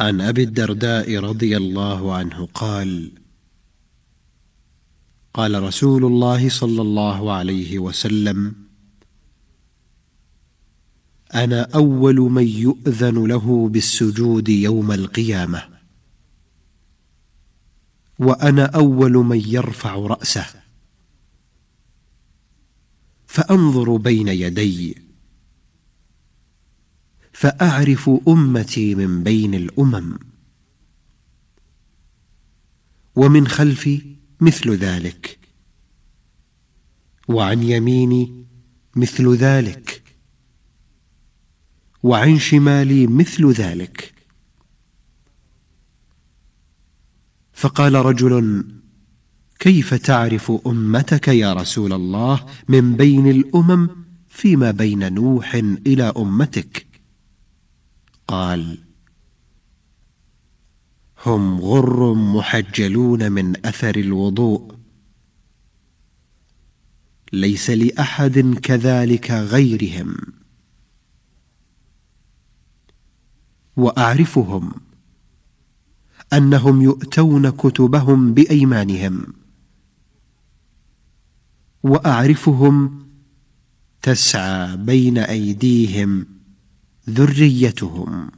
عن أبي الدرداء رضي الله عنه قال قال رسول الله صلى الله عليه وسلم أنا أول من يؤذن له بالسجود يوم القيامة وأنا أول من يرفع رأسه فأنظر بين يديّ فأعرف أمتي من بين الأمم ومن خلفي مثل ذلك وعن يميني مثل ذلك وعن شمالي مثل ذلك فقال رجل كيف تعرف أمتك يا رسول الله من بين الأمم فيما بين نوح إلى أمتك قال هم غر محجلون من أثر الوضوء ليس لأحد كذلك غيرهم وأعرفهم أنهم يؤتون كتبهم بأيمانهم وأعرفهم تسعى بين أيديهم ذريتهم